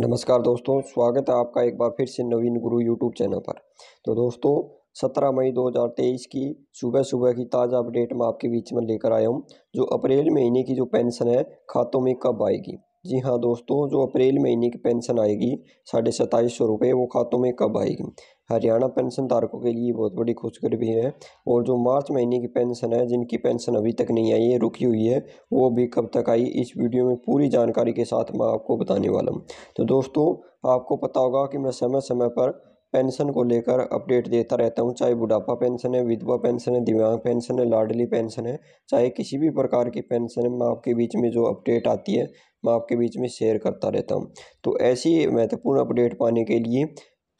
नमस्कार दोस्तों स्वागत है आपका एक बार फिर से नवीन गुरु यूट्यूब चैनल पर तो दोस्तों 17 मई 2023 की सुबह सुबह की ताज़ा अपडेट मैं आपके बीच में लेकर आया हूँ जो अप्रैल महीने की जो पेंशन है खातों में कब आएगी जी हाँ दोस्तों जो अप्रैल महीने की पेंशन आएगी साढ़े सताईस सौ रुपये वो खातों में कब आएगी हरियाणा पेंशन धारकों के लिए बहुत बड़ी खुशखबरी है और जो मार्च महीने की पेंशन है जिनकी पेंशन अभी तक नहीं आई है रुकी हुई है वो भी कब तक आई इस वीडियो में पूरी जानकारी के साथ मैं आपको बताने वाला हूँ तो दोस्तों आपको पता होगा कि मैं समय समय पर पेंशन को लेकर अपडेट देता रहता हूँ चाहे बुढ़ापा पेंशन है विधवा पेंशन है दिव्यांग पेंशन है लाडली पेंशन है चाहे किसी भी प्रकार की पेंशन है मैं आपके बीच में जो अपडेट आती है मैं आपके बीच में शेयर करता रहता हूँ तो ऐसी महत्वपूर्ण अपडेट पाने के लिए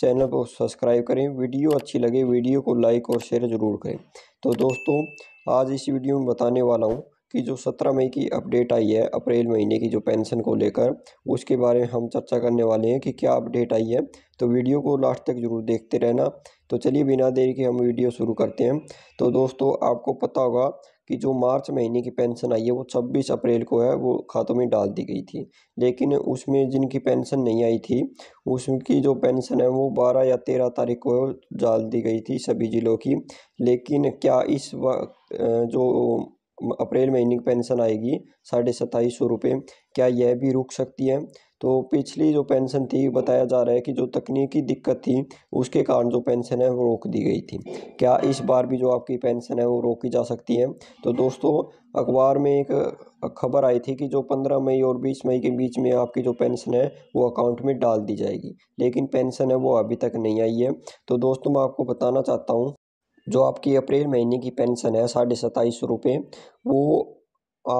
चैनल को सब्सक्राइब करें वीडियो अच्छी लगे वीडियो को लाइक और शेयर ज़रूर करें तो दोस्तों आज इस वीडियो में बताने वाला हूँ कि जो सत्रह मई की अपडेट आई है अप्रैल महीने की जो पेंशन को लेकर उसके बारे में हम चर्चा करने वाले हैं कि क्या अपडेट आई है तो वीडियो को लास्ट तक जरूर देखते रहना तो चलिए बिना देरी के हम वीडियो शुरू करते हैं तो दोस्तों आपको पता होगा कि जो मार्च महीने की पेंशन आई है वो 26 अप्रैल को है वो खातों में डाल दी गई थी लेकिन उसमें जिनकी पेंशन नहीं आई थी उसकी जो पेंशन है वो 12 या 13 तारीख को डाल दी गई थी सभी ज़िलों की लेकिन क्या इस वक्त जो अप्रैल महीने की पेंशन आएगी साढ़े सताईस सौ रुपये क्या यह भी रुक सकती है तो पिछली जो पेंशन थी बताया जा रहा है कि जो तकनीकी दिक्कत थी उसके कारण जो पेंशन है वो रोक दी गई थी क्या इस बार भी जो आपकी पेंशन है वो रोकी जा सकती है तो दोस्तों अखबार में एक खबर आई थी कि जो पंद्रह मई और बीस मई के बीच में आपकी जो पेंशन है वो अकाउंट में डाल दी जाएगी लेकिन पेंशन है वो अभी तक नहीं आई है तो दोस्तों मैं आपको बताना चाहता हूँ जो आपकी अप्रैल महीने की पेंशन है साढ़े सताईस रुपये वो आ,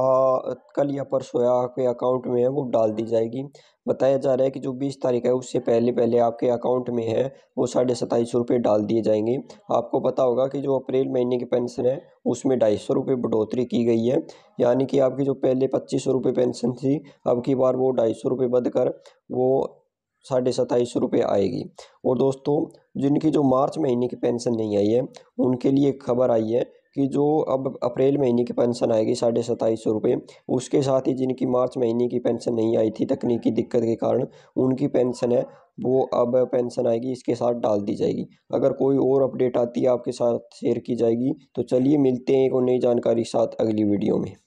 कल या परसों आपके अकाउंट में है वो डाल दी जाएगी बताया जा रहा है कि जो बीस तारीख है उससे पहले पहले आपके अकाउंट में है वो साढ़े सताईस रुपये डाल दिए जाएंगे आपको पता होगा कि जो अप्रैल महीने की पेंशन है उसमें ढाई सौ रुपये बढ़ोतरी की गई है यानी कि आपकी जो पहले पच्चीस सौ रुपये पेंशन थी अब की बार वो ढाई सौ रुपये बढ़कर वो साढ़े सताईस रुपये आएगी और दोस्तों जिनकी जो मार्च महीने की पेंशन नहीं आई है उनके लिए खबर आई है कि जो अब अप्रैल महीने की पेंशन आएगी साढ़े सताईस सौ रुपये उसके साथ ही जिनकी मार्च महीने की पेंशन नहीं आई थी तकनीकी दिक्कत के कारण उनकी पेंशन है वो अब पेंशन आएगी इसके साथ डाल दी जाएगी अगर कोई और अपडेट आती है आपके साथ शेयर की जाएगी तो चलिए मिलते हैं एक और नई जानकारी के साथ अगली वीडियो में